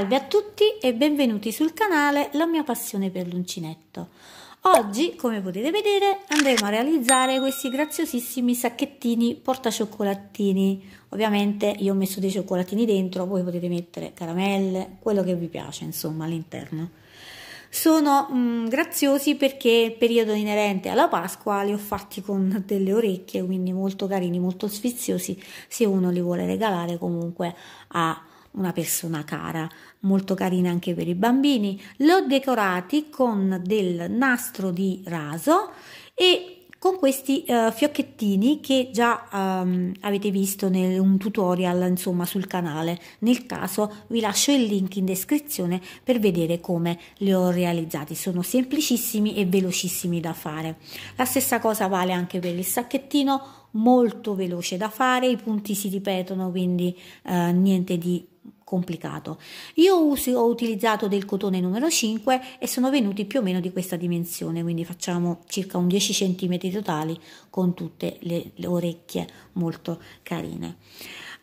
Salve a tutti e benvenuti sul canale La mia passione per l'uncinetto. Oggi, come potete vedere, andremo a realizzare questi graziosissimi sacchettini portacioccolatini. Ovviamente io ho messo dei cioccolatini dentro, voi potete mettere caramelle, quello che vi piace, insomma, all'interno. Sono mh, mm, graziosi perché il periodo inerente alla Pasqua li ho fatti con delle orecchie, quindi molto carini, molto sfiziosi, se uno li vuole regalare comunque a una persona cara molto carine anche per i bambini. Li ho decorati con del nastro di raso e con questi uh, fiocchettini che già um, avete visto nel un tutorial insomma sul canale nel caso vi lascio il link in descrizione per vedere come li ho realizzati sono semplicissimi e velocissimi da fare la stessa cosa vale anche per il sacchettino molto veloce da fare i punti si ripetono quindi uh, niente di complicato. Io uso, ho utilizzato del cotone numero 5 e sono venuti più o meno di questa dimensione, quindi facciamo circa un 10 cm totali con tutte le, le orecchie molto carine.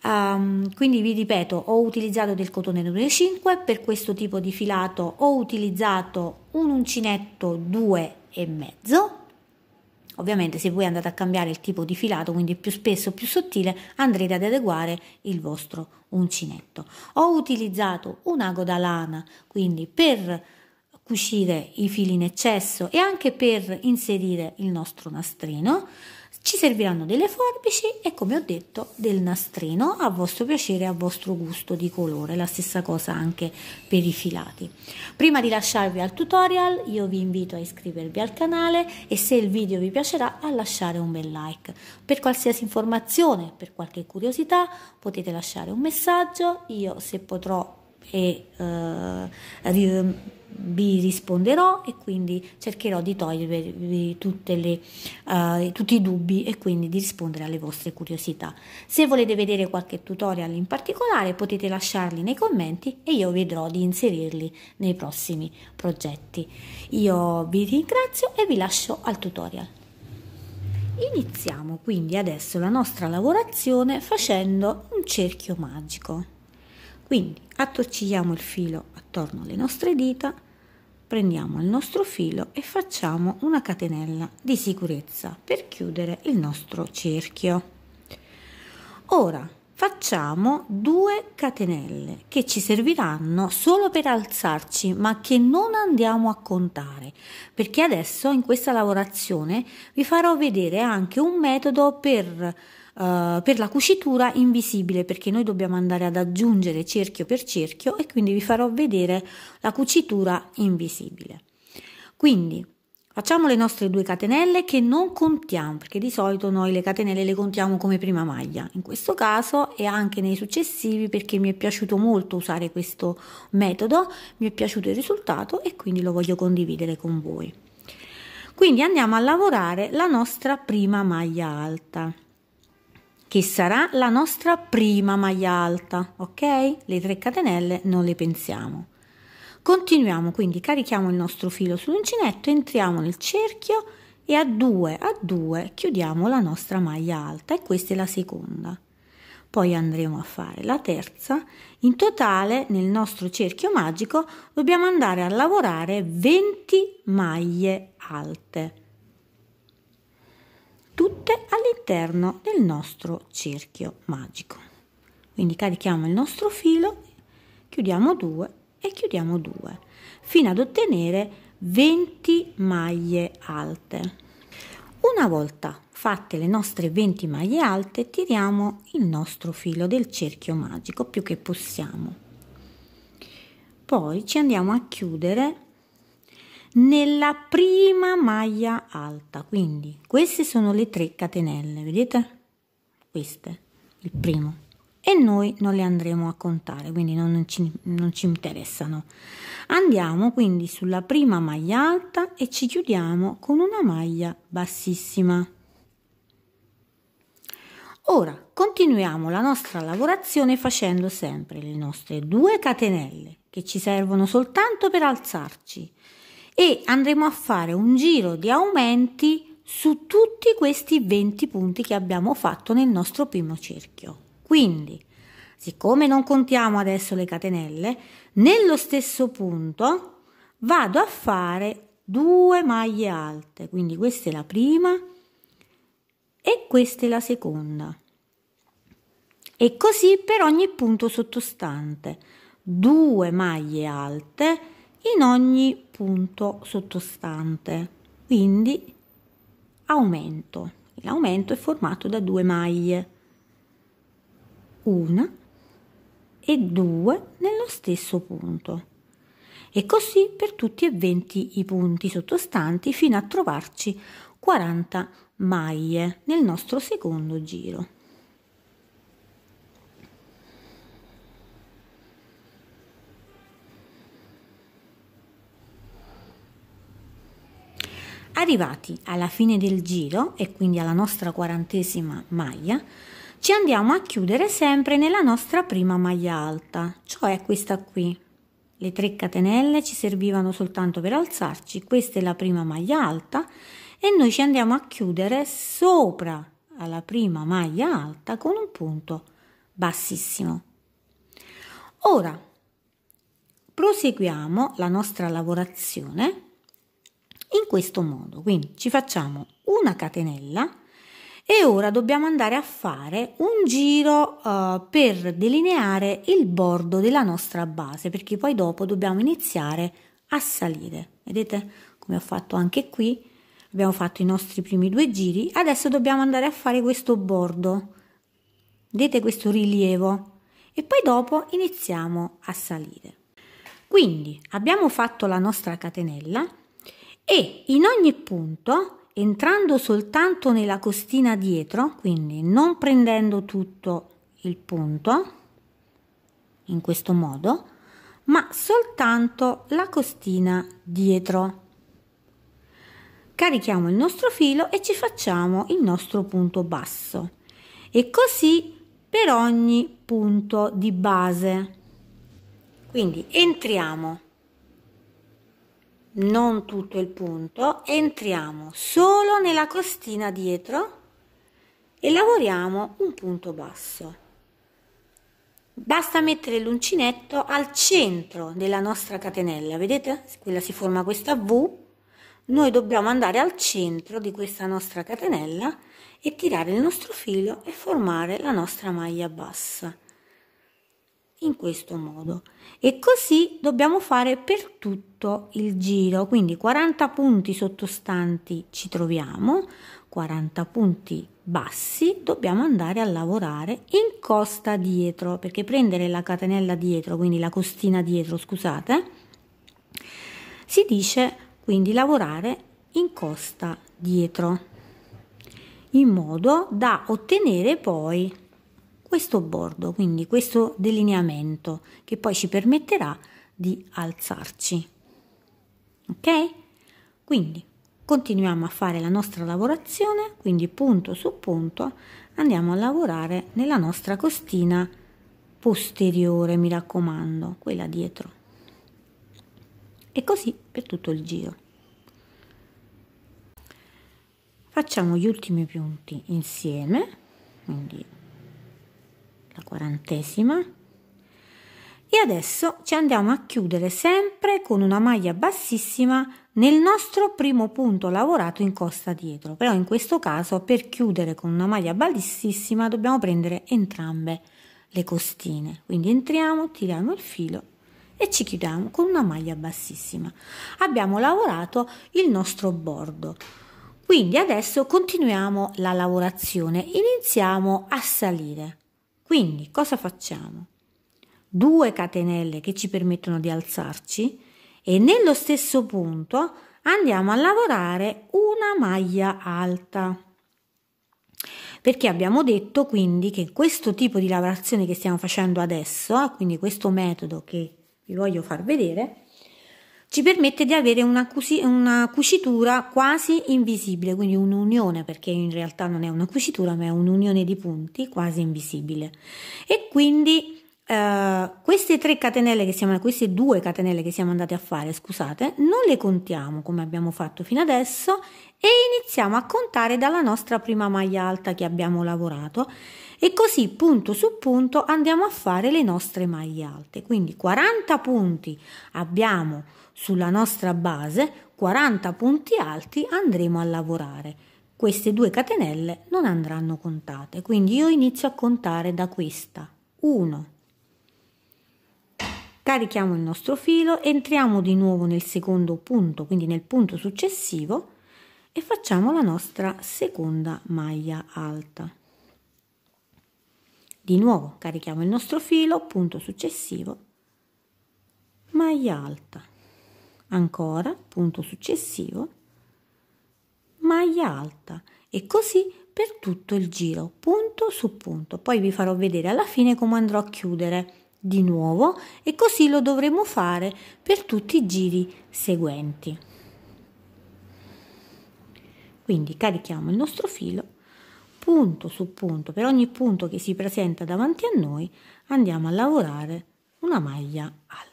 Um, quindi vi ripeto, ho utilizzato del cotone numero 5 per questo tipo di filato, ho utilizzato un uncinetto 2 e mezzo Ovviamente se voi andate a cambiare il tipo di filato, quindi più spesso, più sottile, andrete ad adeguare il vostro uncinetto. Ho utilizzato una goda lana, quindi per cucire i fili in eccesso e anche per inserire il nostro nastrino. Ci serviranno delle forbici e come ho detto del nastrino a vostro piacere a vostro gusto di colore, la stessa cosa anche per i filati. Prima di lasciarvi al tutorial io vi invito a iscrivervi al canale e se il video vi piacerà a lasciare un bel like. Per qualsiasi informazione, per qualche curiosità potete lasciare un messaggio, io se potrò e eh, vi risponderò e quindi cercherò di togliervi le, uh, tutti i dubbi e quindi di rispondere alle vostre curiosità. Se volete vedere qualche tutorial in particolare potete lasciarli nei commenti e io vedrò di inserirli nei prossimi progetti. Io vi ringrazio e vi lascio al tutorial. Iniziamo quindi adesso la nostra lavorazione facendo un cerchio magico. Quindi attorcigliamo il filo attorno alle nostre dita, prendiamo il nostro filo e facciamo una catenella di sicurezza per chiudere il nostro cerchio. Ora facciamo due catenelle che ci serviranno solo per alzarci ma che non andiamo a contare perché adesso in questa lavorazione vi farò vedere anche un metodo per eh, per la cucitura invisibile perché noi dobbiamo andare ad aggiungere cerchio per cerchio e quindi vi farò vedere la cucitura invisibile. Quindi facciamo le nostre due catenelle che non contiamo perché di solito noi le catenelle le contiamo come prima maglia in questo caso e anche nei successivi perché mi è piaciuto molto usare questo metodo, mi è piaciuto il risultato e quindi lo voglio condividere con voi. Quindi andiamo a lavorare la nostra prima maglia alta che sarà la nostra prima maglia alta, ok? Le 3 catenelle non le pensiamo. Continuiamo, quindi carichiamo il nostro filo sull'uncinetto, entriamo nel cerchio e a 2 a 2 chiudiamo la nostra maglia alta e questa è la seconda. Poi andremo a fare la terza. In totale nel nostro cerchio magico dobbiamo andare a lavorare 20 maglie alte tutte all'interno del nostro cerchio magico. Quindi carichiamo il nostro filo, chiudiamo 2 e chiudiamo 2 fino ad ottenere 20 maglie alte. Una volta fatte le nostre 20 maglie alte, tiriamo il nostro filo del cerchio magico più che possiamo. Poi ci andiamo a chiudere nella prima maglia alta. Quindi queste sono le tre catenelle, vedete? Queste, il primo. E noi non le andremo a contare, quindi non ci, non ci interessano. Andiamo quindi sulla prima maglia alta e ci chiudiamo con una maglia bassissima. Ora continuiamo la nostra lavorazione facendo sempre le nostre due catenelle che ci servono soltanto per alzarci e andremo a fare un giro di aumenti su tutti questi 20 punti che abbiamo fatto nel nostro primo cerchio. Quindi, siccome non contiamo adesso le catenelle, nello stesso punto vado a fare due maglie alte, quindi questa è la prima e questa è la seconda. E così per ogni punto sottostante, due maglie alte in ogni punto sottostante. Quindi aumento. L'aumento è formato da due maglie, una e due nello stesso punto. E così per tutti e 20 i punti sottostanti fino a trovarci 40 maglie nel nostro secondo giro. Arrivati alla fine del giro e quindi alla nostra quarantesima maglia, ci andiamo a chiudere sempre nella nostra prima maglia alta, cioè questa qui. Le 3 catenelle ci servivano soltanto per alzarci, questa è la prima maglia alta e noi ci andiamo a chiudere sopra alla prima maglia alta con un punto bassissimo. Ora proseguiamo la nostra lavorazione in questo modo, quindi ci facciamo una catenella e ora dobbiamo andare a fare un giro uh, per delineare il bordo della nostra base perché poi dopo dobbiamo iniziare a salire. Vedete come ho fatto anche qui? Abbiamo fatto i nostri primi due giri, adesso dobbiamo andare a fare questo bordo. Vedete questo rilievo? E poi dopo iniziamo a salire. Quindi abbiamo fatto la nostra catenella e in ogni punto, entrando soltanto nella costina dietro, quindi non prendendo tutto il punto, in questo modo, ma soltanto la costina dietro. Carichiamo il nostro filo e ci facciamo il nostro punto basso e così per ogni punto di base. Quindi entriamo non tutto il punto, entriamo solo nella costina dietro e lavoriamo un punto basso. Basta mettere l'uncinetto al centro della nostra catenella, vedete? Quella si forma questa V, noi dobbiamo andare al centro di questa nostra catenella e tirare il nostro filo e formare la nostra maglia bassa in questo modo e così dobbiamo fare per tutto il giro quindi 40 punti sottostanti ci troviamo 40 punti bassi dobbiamo andare a lavorare in costa dietro perché prendere la catenella dietro quindi la costina dietro scusate si dice quindi lavorare in costa dietro in modo da ottenere poi questo bordo, quindi questo delineamento che poi ci permetterà di alzarci. Ok? Quindi continuiamo a fare la nostra lavorazione, quindi punto su punto andiamo a lavorare nella nostra costina posteriore, mi raccomando, quella dietro. E così per tutto il giro. Facciamo gli ultimi punti insieme, quindi la quarantesima e adesso ci andiamo a chiudere sempre con una maglia bassissima nel nostro primo punto lavorato in costa dietro però in questo caso per chiudere con una maglia bassissima dobbiamo prendere entrambe le costine quindi entriamo tiriamo il filo e ci chiudiamo con una maglia bassissima abbiamo lavorato il nostro bordo quindi adesso continuiamo la lavorazione iniziamo a salire quindi cosa facciamo? Due catenelle che ci permettono di alzarci e nello stesso punto andiamo a lavorare una maglia alta. Perché abbiamo detto quindi che questo tipo di lavorazione che stiamo facendo adesso, quindi questo metodo che vi voglio far vedere, ci permette di avere una, cuci- una cucitura quasi invisibile, quindi un'unione, perché in realtà non è una cucitura, ma è un'unione di punti quasi invisibile. E quindi eh, queste tre catenelle che siamo, queste due catenelle che siamo andati a fare, scusate, non le contiamo come abbiamo fatto fino adesso e iniziamo a contare dalla nostra prima maglia alta che abbiamo lavorato e così punto su punto andiamo a fare le nostre maglie alte. Quindi 40 punti abbiamo sulla nostra base, 40 punti alti andremo a lavorare. Queste due catenelle non andranno contate, quindi io inizio a contare da questa. 1. Carichiamo il nostro filo, entriamo di nuovo nel secondo punto, quindi nel punto successivo e facciamo la nostra seconda maglia alta. Di nuovo carichiamo il nostro filo, punto successivo, maglia alta. Ancora, punto successivo, maglia alta e così per tutto il giro, punto su punto. Poi vi farò vedere alla fine come andrò a chiudere di nuovo e così lo dovremo fare per tutti i giri seguenti. Quindi carichiamo il nostro filo punto su punto, per ogni punto che si presenta davanti a noi andiamo a lavorare una maglia alta.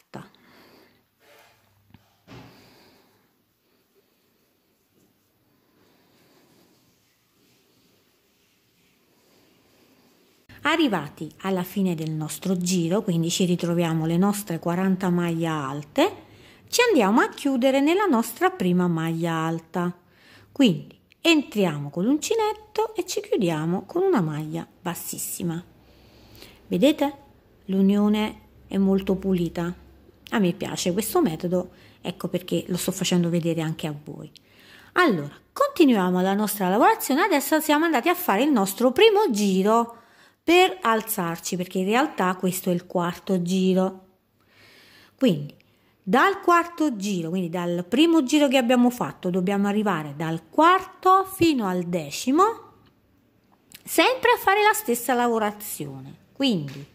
Arrivati alla fine del nostro giro, quindi ci ritroviamo le nostre 40 maglie alte, ci andiamo a chiudere nella nostra prima maglia alta. Quindi entriamo con l'uncinetto e ci chiudiamo con una maglia bassissima. Vedete? L'unione è molto pulita. A me piace questo metodo, ecco perché lo sto facendo vedere anche a voi. Allora, continuiamo la nostra lavorazione, adesso siamo andati a fare il nostro primo giro per alzarci, perché in realtà questo è il quarto giro. Quindi dal quarto giro, quindi dal primo giro che abbiamo fatto, dobbiamo arrivare dal quarto fino al decimo, sempre a fare la stessa lavorazione. Quindi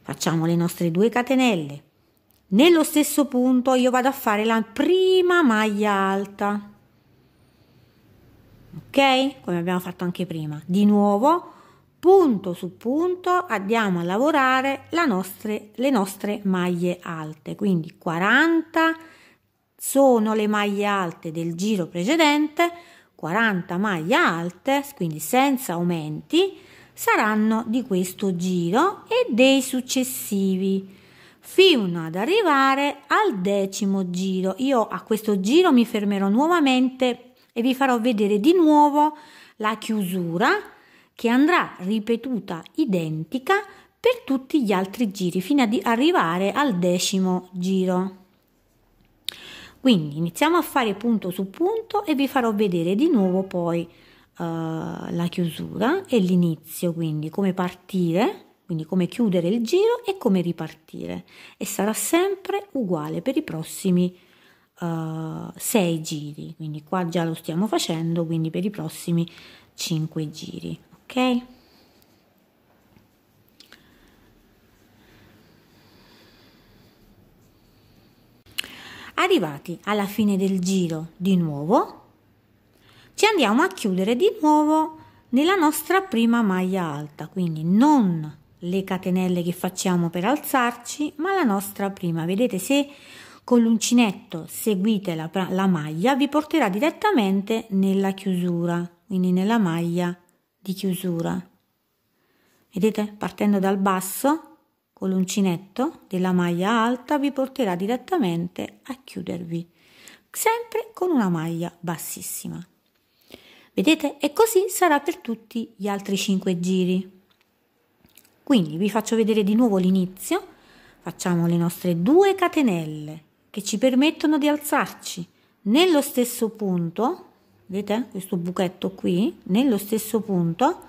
facciamo le nostre due catenelle. Nello stesso punto io vado a fare la prima maglia alta. Ok? Come abbiamo fatto anche prima. Di nuovo punto su punto andiamo a lavorare la nostre, le nostre maglie alte, quindi 40 sono le maglie alte del giro precedente, 40 maglie alte, quindi senza aumenti, saranno di questo giro e dei successivi fino ad arrivare al decimo giro. Io a questo giro mi fermerò nuovamente e vi farò vedere di nuovo la chiusura che andrà ripetuta identica per tutti gli altri giri fino ad arrivare al decimo giro. Quindi iniziamo a fare punto su punto e vi farò vedere di nuovo poi eh, la chiusura e l'inizio, quindi come partire, quindi come chiudere il giro e come ripartire. E sarà sempre uguale per i prossimi 6 eh, giri, quindi qua già lo stiamo facendo, quindi per i prossimi cinque giri ok? Arrivati alla fine del giro di nuovo, ci andiamo a chiudere di nuovo nella nostra prima maglia alta, quindi non le catenelle che facciamo per alzarci, ma la nostra prima. Vedete se con l'uncinetto seguite la, la maglia, vi porterà direttamente nella chiusura, quindi nella maglia di chiusura. Vedete? Partendo dal basso, con l'uncinetto della maglia alta, vi porterà direttamente a chiudervi, sempre con una maglia bassissima. Vedete? E così sarà per tutti gli altri 5 giri. Quindi vi faccio vedere di nuovo l'inizio. Facciamo le nostre due catenelle che ci permettono di alzarci nello stesso punto vedete eh, questo buchetto qui nello stesso punto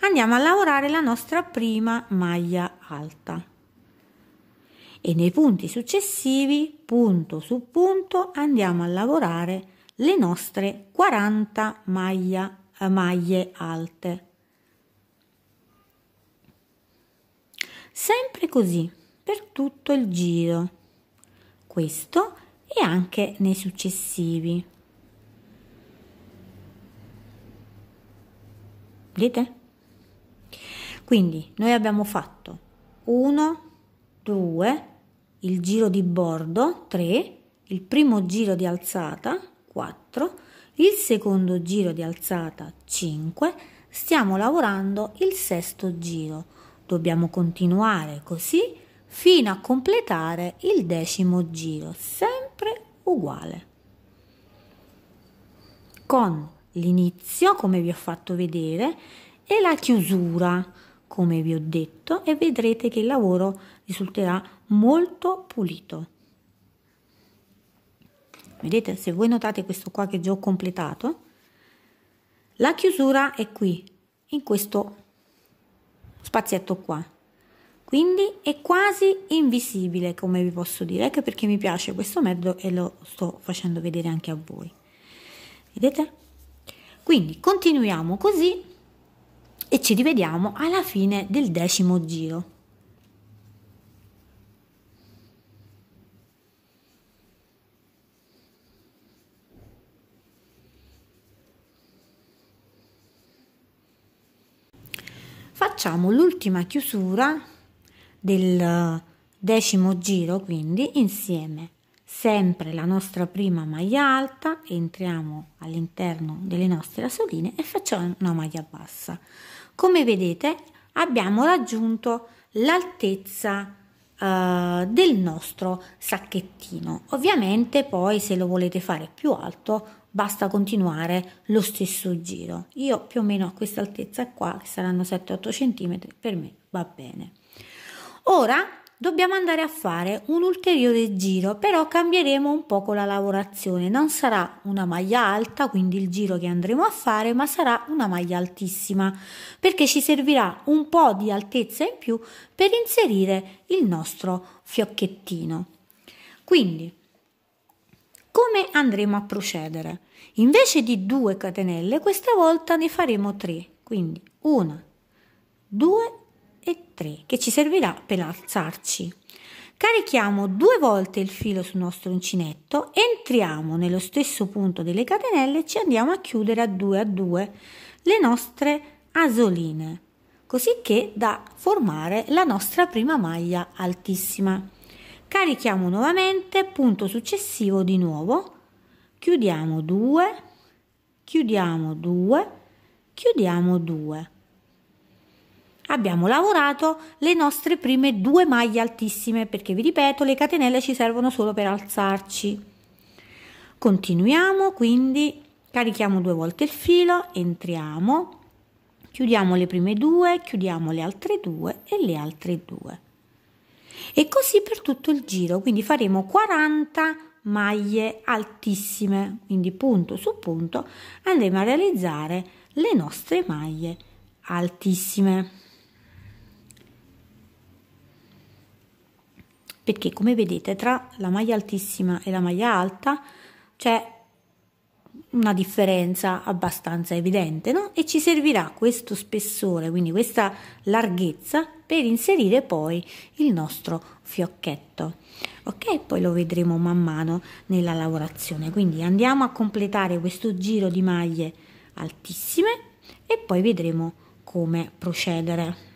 andiamo a lavorare la nostra prima maglia alta e nei punti successivi punto su punto andiamo a lavorare le nostre 40 maglia, eh, maglie alte sempre così per tutto il giro questo e anche nei successivi Vedete? Quindi noi abbiamo fatto 1, 2, il giro di bordo 3, il primo giro di alzata 4, il secondo giro di alzata 5, stiamo lavorando il sesto giro. Dobbiamo continuare così fino a completare il decimo giro, sempre uguale. Con l'inizio come vi ho fatto vedere e la chiusura come vi ho detto e vedrete che il lavoro risulterà molto pulito vedete se voi notate questo qua che già ho completato la chiusura è qui in questo spazietto qua quindi è quasi invisibile come vi posso dire anche perché mi piace questo mezzo e lo sto facendo vedere anche a voi vedete quindi continuiamo così e ci rivediamo alla fine del decimo giro. Facciamo l'ultima chiusura del decimo giro quindi insieme sempre la nostra prima maglia alta, entriamo all'interno delle nostre rasoline e facciamo una maglia bassa. Come vedete abbiamo raggiunto l'altezza eh, del nostro sacchettino. Ovviamente poi se lo volete fare più alto basta continuare lo stesso giro. Io più o meno a questa altezza qua, che saranno 7-8 cm, per me va bene. Ora dobbiamo andare a fare un ulteriore giro però cambieremo un poco la lavorazione non sarà una maglia alta quindi il giro che andremo a fare ma sarà una maglia altissima perché ci servirà un po di altezza in più per inserire il nostro fiocchettino quindi come andremo a procedere invece di due catenelle questa volta ne faremo tre quindi una due e 3 che ci servirà per alzarci. Carichiamo due volte il filo sul nostro uncinetto, entriamo nello stesso punto delle catenelle e ci andiamo a chiudere a 2 a 2 le nostre asoline, così che da formare la nostra prima maglia altissima. Carichiamo nuovamente, punto successivo di nuovo, chiudiamo 2, chiudiamo 2, chiudiamo 2 abbiamo lavorato le nostre prime due maglie altissime perché vi ripeto le catenelle ci servono solo per alzarci continuiamo quindi carichiamo due volte il filo entriamo chiudiamo le prime due chiudiamo le altre due e le altre due e così per tutto il giro quindi faremo 40 maglie altissime quindi punto su punto andremo a realizzare le nostre maglie altissime perché come vedete tra la maglia altissima e la maglia alta c'è una differenza abbastanza evidente no? e ci servirà questo spessore quindi questa larghezza per inserire poi il nostro fiocchetto ok poi lo vedremo man mano nella lavorazione quindi andiamo a completare questo giro di maglie altissime e poi vedremo come procedere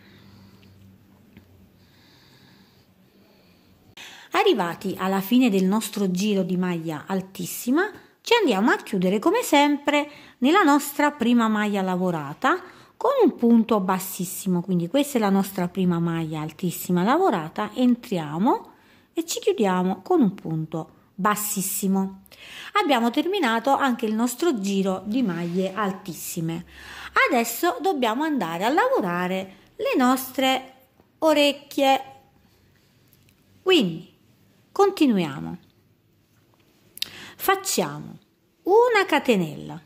Arrivati alla fine del nostro giro di maglia altissima, ci andiamo a chiudere come sempre nella nostra prima maglia lavorata con un punto bassissimo, quindi questa è la nostra prima maglia altissima lavorata, entriamo e ci chiudiamo con un punto bassissimo. Abbiamo terminato anche il nostro giro di maglie altissime. Adesso dobbiamo andare a lavorare le nostre orecchie. Quindi Continuiamo. Facciamo una catenella.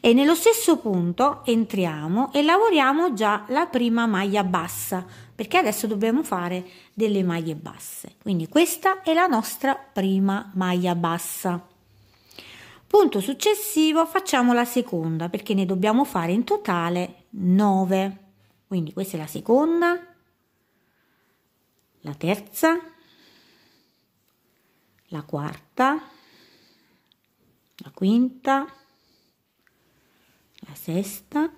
E nello stesso punto entriamo e lavoriamo già la prima maglia bassa, perché adesso dobbiamo fare delle maglie basse. Quindi questa è la nostra prima maglia bassa. Punto successivo facciamo la seconda, perché ne dobbiamo fare in totale 9. Quindi questa è la seconda, la terza, la quarta, la quinta, la sesta,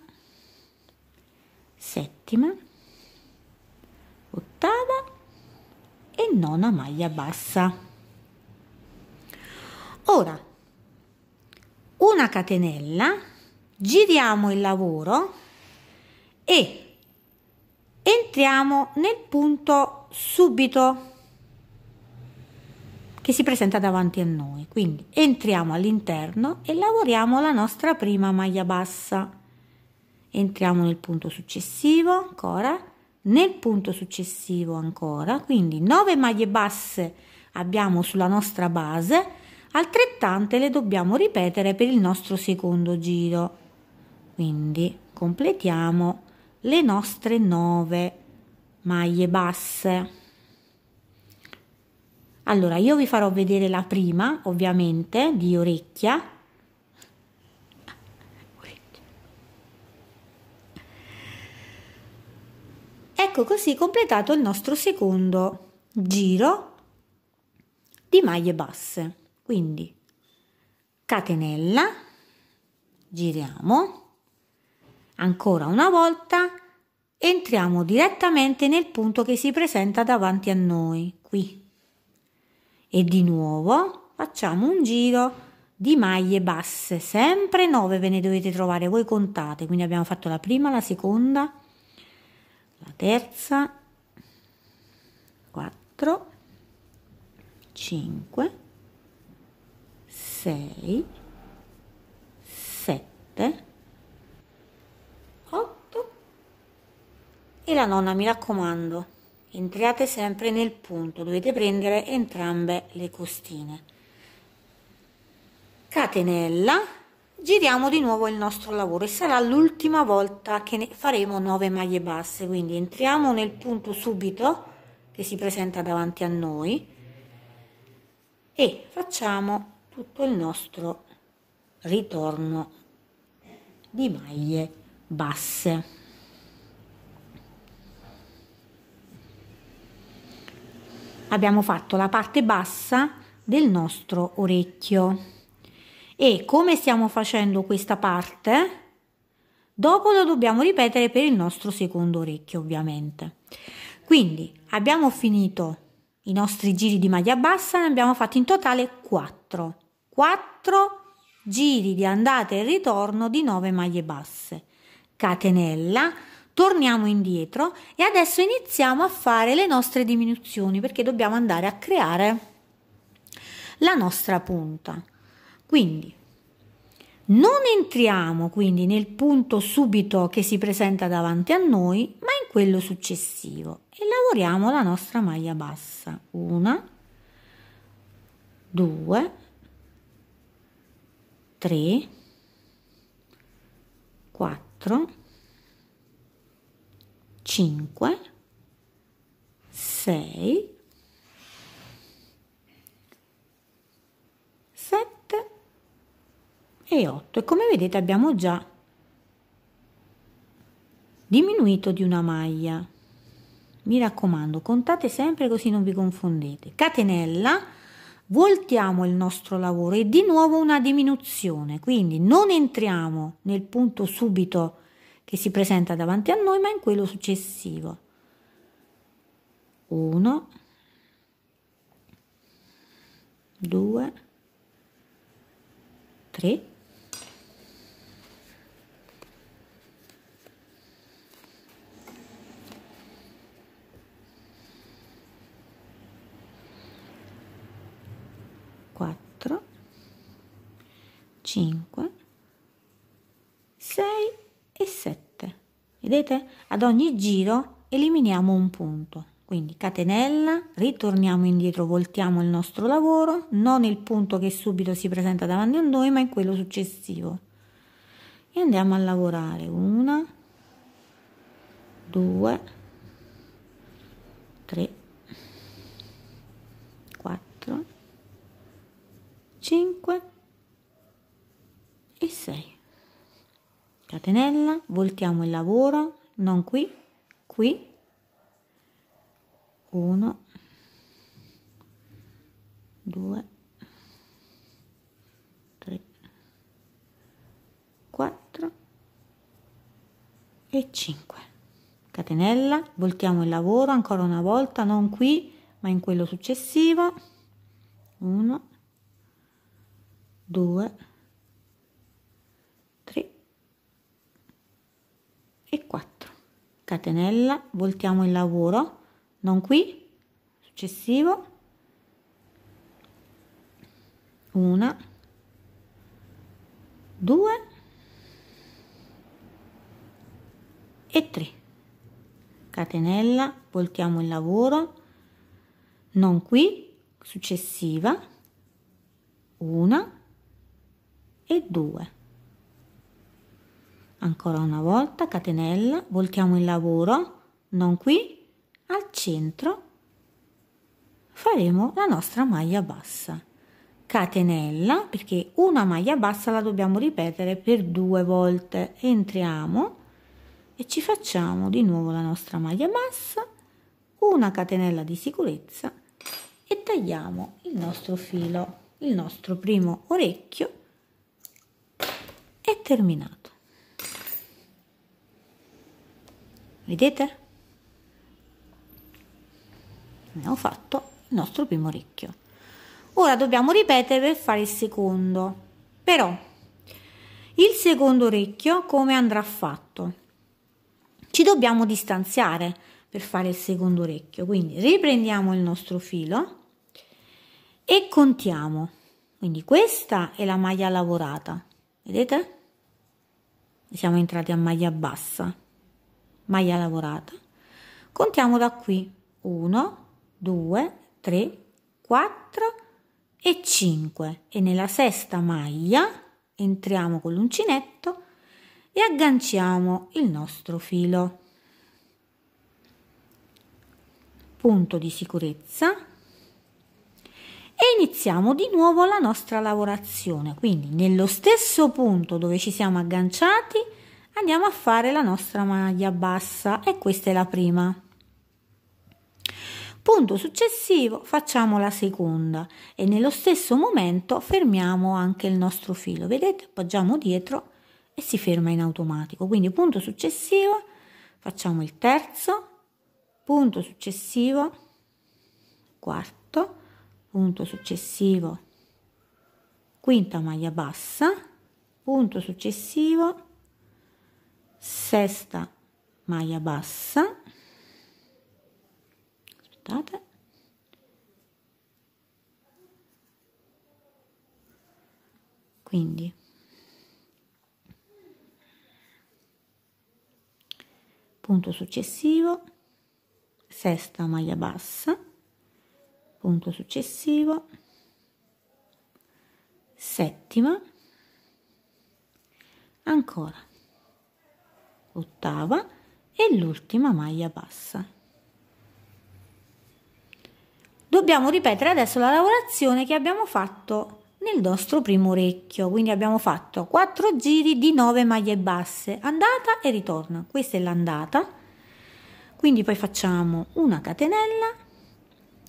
settima, ottava e nona maglia bassa. Ora, una catenella, giriamo il lavoro e entriamo nel punto subito che si presenta davanti a noi. Quindi entriamo all'interno e lavoriamo la nostra prima maglia bassa. Entriamo nel punto successivo ancora, nel punto successivo ancora, quindi 9 maglie basse abbiamo sulla nostra base, altrettante le dobbiamo ripetere per il nostro secondo giro. Quindi completiamo le nostre 9 maglie basse. Allora, io vi farò vedere la prima, ovviamente, di orecchia. Ecco così completato il nostro secondo giro di maglie basse. Quindi catenella, giriamo ancora una volta entriamo direttamente nel punto che si presenta davanti a noi, qui. E di nuovo facciamo un giro di maglie basse, sempre 9 ve ne dovete trovare, voi contate, quindi abbiamo fatto la prima, la seconda, la terza, 4, 5, 6, 7, E la nonna, mi raccomando, entrate sempre nel punto, dovete prendere entrambe le costine. Catenella, giriamo di nuovo il nostro lavoro e sarà l'ultima volta che faremo 9 maglie basse, quindi entriamo nel punto subito che si presenta davanti a noi e facciamo tutto il nostro ritorno di maglie basse. abbiamo fatto la parte bassa del nostro orecchio. E come stiamo facendo questa parte? Dopo lo dobbiamo ripetere per il nostro secondo orecchio, ovviamente. Quindi abbiamo finito i nostri giri di maglia bassa, ne abbiamo fatti in totale 4. 4 giri di andata e ritorno di 9 maglie basse. Catenella torniamo indietro e adesso iniziamo a fare le nostre diminuzioni perché dobbiamo andare a creare la nostra punta. Quindi non entriamo quindi nel punto subito che si presenta davanti a noi, ma in quello successivo e lavoriamo la nostra maglia bassa. Una, due, tre, quattro. 5, 6, 7 e 8. E come vedete abbiamo già diminuito di una maglia. Mi raccomando, contate sempre così non vi confondete. Catenella, voltiamo il nostro lavoro e di nuovo una diminuzione, quindi non entriamo nel punto subito che si presenta davanti a noi, ma in quello successivo. 1, 2, 3, vedete? Ad ogni giro eliminiamo un punto. Quindi catenella, ritorniamo indietro, voltiamo il nostro lavoro, non il punto che subito si presenta davanti a noi, ma in quello successivo. E andiamo a lavorare una, due, tre, quattro, cinque e sei catenella, voltiamo il lavoro, non qui, qui, 1, 2, 3, 4 e 5. Catenella, voltiamo il lavoro ancora una volta, non qui, ma in quello successivo. 1, 2, 3. e 4 catenella voltiamo il lavoro non qui successivo una due e 3 catenella voltiamo il lavoro non qui successiva una e due Ancora una volta, catenella, voltiamo il lavoro, non qui, al centro faremo la nostra maglia bassa. Catenella, perché una maglia bassa la dobbiamo ripetere per due volte. Entriamo e ci facciamo di nuovo la nostra maglia bassa, una catenella di sicurezza e tagliamo il nostro filo, il nostro primo orecchio è terminato. vedete? Abbiamo fatto il nostro primo orecchio. Ora dobbiamo ripetere per fare il secondo, però il secondo orecchio come andrà fatto? Ci dobbiamo distanziare per fare il secondo orecchio, quindi riprendiamo il nostro filo e contiamo. Quindi questa è la maglia lavorata, vedete? Siamo entrati a maglia bassa maglia lavorata. Contiamo da qui 1, 2, 3, 4 e 5 e nella sesta maglia entriamo con l'uncinetto e agganciamo il nostro filo. Punto di sicurezza e iniziamo di nuovo la nostra lavorazione quindi nello stesso punto dove ci siamo agganciati andiamo a fare la nostra maglia bassa e questa è la prima punto successivo facciamo la seconda e nello stesso momento fermiamo anche il nostro filo vedete appoggiamo dietro e si ferma in automatico quindi punto successivo facciamo il terzo punto successivo quarto punto successivo quinta maglia bassa punto successivo sesta maglia bassa aspettate quindi punto successivo sesta maglia bassa punto successivo settima ancora ottava e l'ultima maglia bassa. Dobbiamo ripetere adesso la lavorazione che abbiamo fatto nel nostro primo orecchio, quindi abbiamo fatto 4 giri di 9 maglie basse, andata e ritorno. Questa è l'andata. Quindi poi facciamo una catenella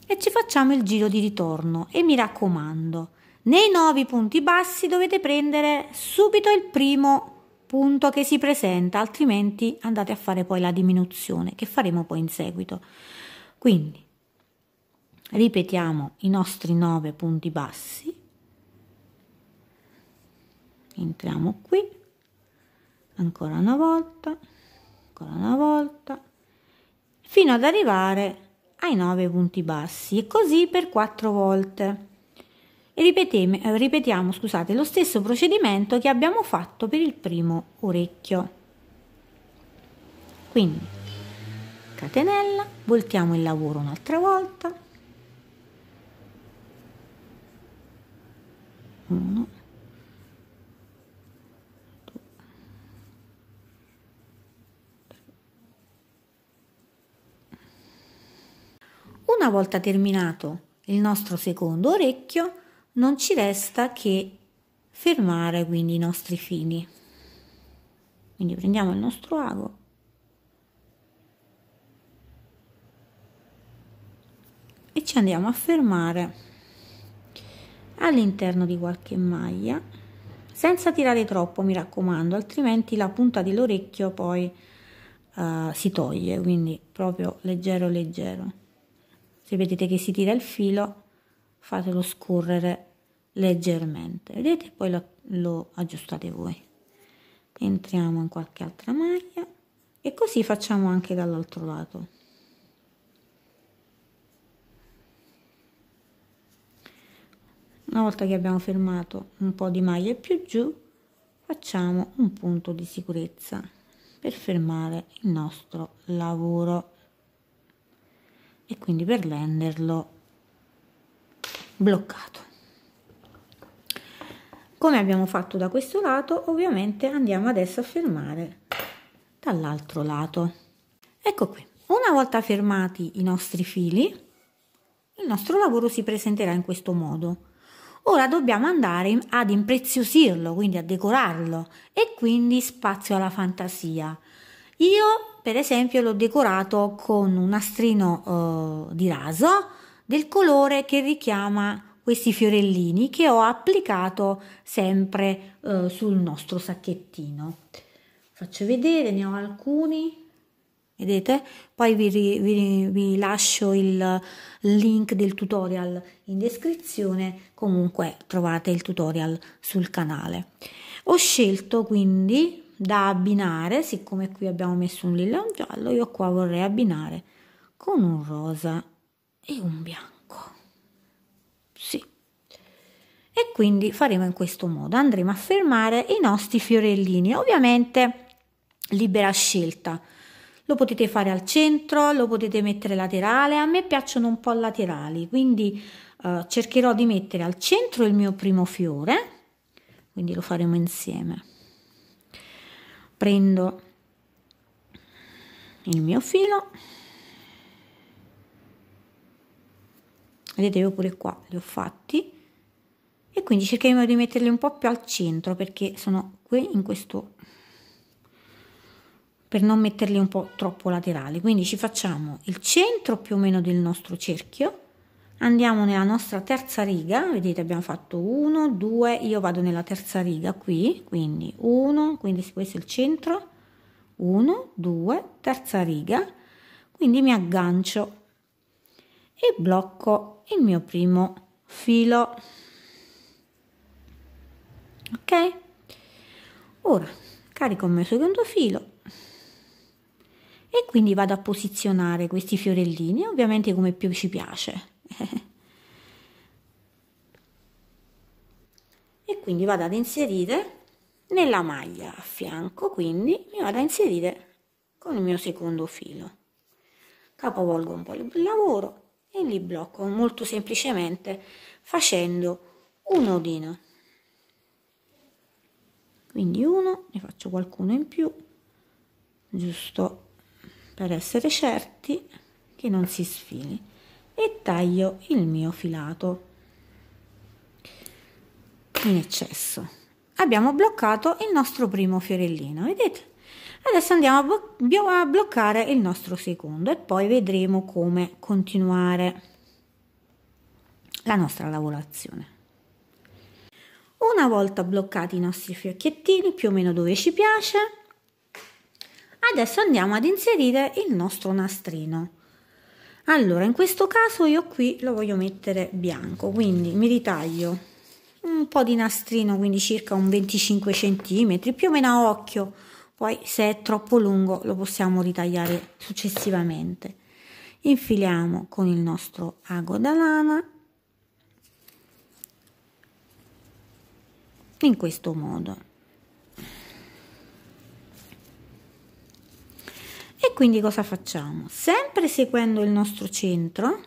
e ci facciamo il giro di ritorno e mi raccomando, nei 9 punti bassi dovete prendere subito il primo punto che si presenta, altrimenti andate a fare poi la diminuzione che faremo poi in seguito. Quindi ripetiamo i nostri 9 punti bassi, entriamo qui, ancora una volta, ancora una volta, fino ad arrivare ai 9 punti bassi e così per 4 volte e ripetiamo, eh, ripetiamo scusate, lo stesso procedimento che abbiamo fatto per il primo orecchio. Quindi catenella, voltiamo il lavoro un'altra volta, 1, Una volta terminato il nostro secondo orecchio, non ci resta che fermare quindi i nostri fili. Quindi prendiamo il nostro ago e ci andiamo a fermare all'interno di qualche maglia senza tirare troppo mi raccomando altrimenti la punta dell'orecchio poi uh, si toglie quindi proprio leggero leggero se vedete che si tira il filo fatelo scorrere leggermente vedete poi lo, lo aggiustate voi entriamo in qualche altra maglia e così facciamo anche dall'altro lato una volta che abbiamo fermato un po di maglie più giù facciamo un punto di sicurezza per fermare il nostro lavoro e quindi per renderlo bloccato come abbiamo fatto da questo lato, ovviamente andiamo adesso a fermare dall'altro lato. Ecco qui. Una volta fermati i nostri fili, il nostro lavoro si presenterà in questo modo. Ora dobbiamo andare ad impreziosirlo, quindi a decorarlo e quindi spazio alla fantasia. Io, per esempio, l'ho decorato con un nastrino eh, di raso del colore che richiama questi fiorellini che ho applicato sempre eh, sul nostro sacchettino. Faccio vedere, ne ho alcuni, vedete? Poi vi, vi, vi lascio il link del tutorial in descrizione, comunque trovate il tutorial sul canale. Ho scelto quindi da abbinare, siccome qui abbiamo messo un lilla e un giallo, io qua vorrei abbinare con un rosa e un bianco. E quindi faremo in questo modo, andremo a fermare i nostri fiorellini, ovviamente libera scelta. Lo potete fare al centro, lo potete mettere laterale, a me piacciono un po' laterali, quindi eh, cercherò di mettere al centro il mio primo fiore, quindi lo faremo insieme. Prendo il mio filo, vedete io pure qua li ho fatti, e quindi cercheremo di metterli un po' più al centro perché sono qui in questo per non metterli un po' troppo laterali quindi ci facciamo il centro più o meno del nostro cerchio andiamo nella nostra terza riga vedete abbiamo fatto 1 2 io vado nella terza riga qui quindi 1 quindi questo è il centro 1 2 terza riga quindi mi aggancio e blocco il mio primo filo ok ora carico il mio secondo filo e quindi vado a posizionare questi fiorellini ovviamente come più ci piace e quindi vado ad inserire nella maglia a fianco quindi mi vado a inserire con il mio secondo filo capovolgo un po' il lavoro e li blocco molto semplicemente facendo un nodino quindi uno ne faccio qualcuno in più giusto per essere certi che non si sfili e taglio il mio filato in eccesso abbiamo bloccato il nostro primo fiorellino vedete adesso andiamo a, bloccare il nostro secondo e poi vedremo come continuare la nostra lavorazione una volta bloccati i nostri fiocchettini, più o meno dove ci piace, adesso andiamo ad inserire il nostro nastrino. Allora, in questo caso io qui lo voglio mettere bianco, quindi mi ritaglio un po' di nastrino, quindi circa un 25 cm, più o meno a occhio, poi se è troppo lungo lo possiamo ritagliare successivamente. Infiliamo con il nostro ago da lana in questo modo. E quindi cosa facciamo? Sempre seguendo il nostro centro,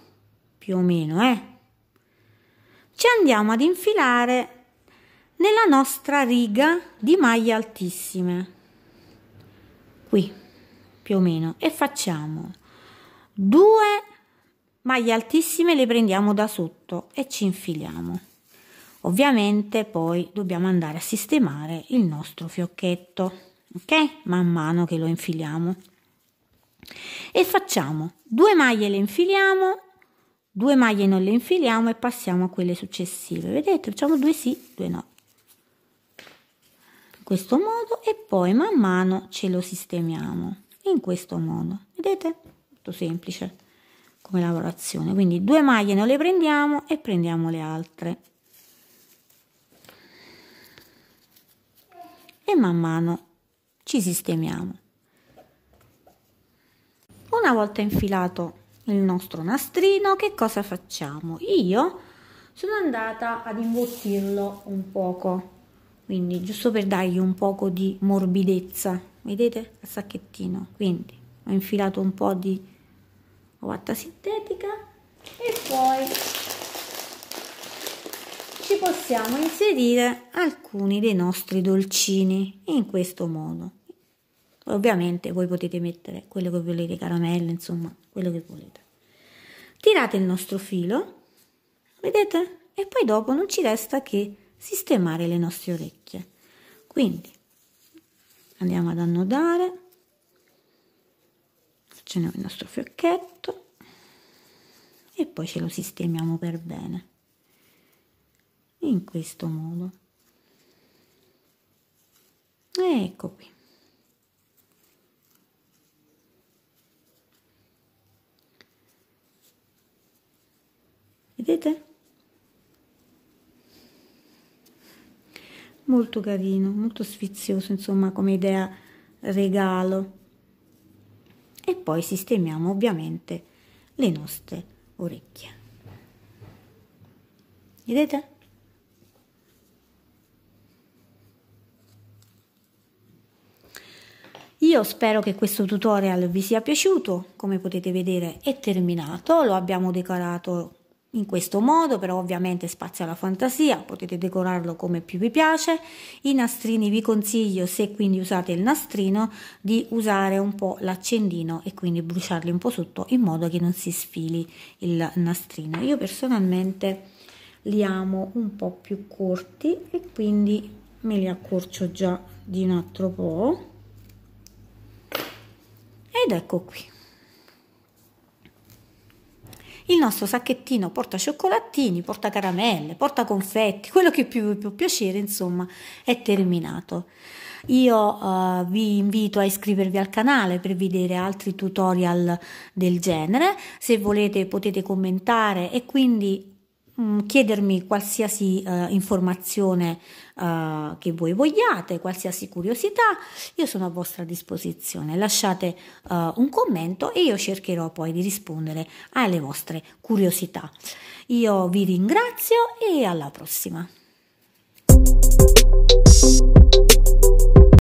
più o meno, eh, ci andiamo ad infilare nella nostra riga di maglie altissime, qui più o meno, e facciamo due maglie altissime, le prendiamo da sotto e ci infiliamo. Ovviamente poi dobbiamo andare a sistemare il nostro fiocchetto, ok? Man mano che lo infiliamo. E facciamo due maglie le infiliamo, due maglie non le infiliamo e passiamo a quelle successive. Vedete? Facciamo due sì, due no. In questo modo e poi man mano ce lo sistemiamo. In questo modo. Vedete? Molto semplice come lavorazione. Quindi due maglie non le prendiamo e prendiamo le altre. e man mano ci sistemiamo. Una volta infilato il nostro nastrino, che cosa facciamo? Io sono andata ad imbottirlo un poco, quindi giusto per dargli un poco di morbidezza, vedete? A sacchettino, quindi ho infilato un po' di ovatta sintetica e poi possiamo inserire alcuni dei nostri dolcini in questo modo ovviamente voi potete mettere quello che volete caramelle insomma quello che volete tirate il nostro filo vedete e poi dopo non ci resta che sistemare le nostre orecchie quindi andiamo ad annodare facciamo il nostro fiocchetto e poi ce lo sistemiamo per bene in questo modo ecco qui vedete molto carino molto sfizioso insomma come idea regalo e poi sistemiamo ovviamente le nostre orecchie vedete Io spero che questo tutorial vi sia piaciuto, come potete vedere è terminato, lo abbiamo decorato in questo modo, però ovviamente spazio alla fantasia, potete decorarlo come più vi piace. I nastrini vi consiglio, se quindi usate il nastrino, di usare un po' l'accendino e quindi bruciarli un po' sotto in modo che non si sfili il nastrino. Io personalmente li amo un po' più corti e quindi me li accorcio già di un altro po' Ed ecco qui. Il nostro sacchettino porta cioccolatini, porta caramelle, porta confetti, quello che più vi può piacere, insomma, è terminato. Io uh, vi invito a iscrivervi al canale per vedere altri tutorial del genere, se volete potete commentare e quindi Mm, chiedermi qualsiasi eh, informazione eh, che voi vogliate, qualsiasi curiosità, io sono a vostra disposizione. Lasciate eh, un commento e io cercherò poi di rispondere alle vostre curiosità. Io vi ringrazio e alla prossima.